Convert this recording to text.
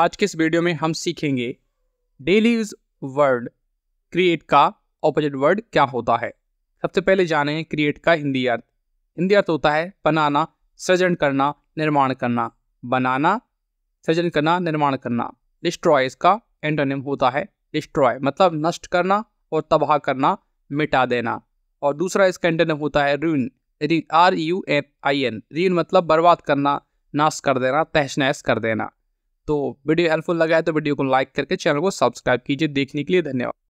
आज के इस वीडियो में हम सीखेंगे डेली यूज वर्ड क्रिएट का ऑपोजिट वर्ड क्या होता है सबसे पहले जाने क्रिएट का हिंदी अर्थ हिंदी अर्थ होता है बनाना सृजन करना निर्माण करना बनाना सृजन करना निर्माण करना डिस्ट्रॉय इसका एंटोनिम होता है डिस्ट्रॉय मतलब नष्ट करना और तबाह करना मिटा देना और दूसरा इसका एंटोनिम होता है ruin R U F I N रीन मतलब बर्बाद करना नाश कर देना तहस नहस कर देना तो वीडियो हेल्पफुल लगा है तो वीडियो को लाइक करके चैनल को सब्सक्राइब कीजिए देखने के लिए धन्यवाद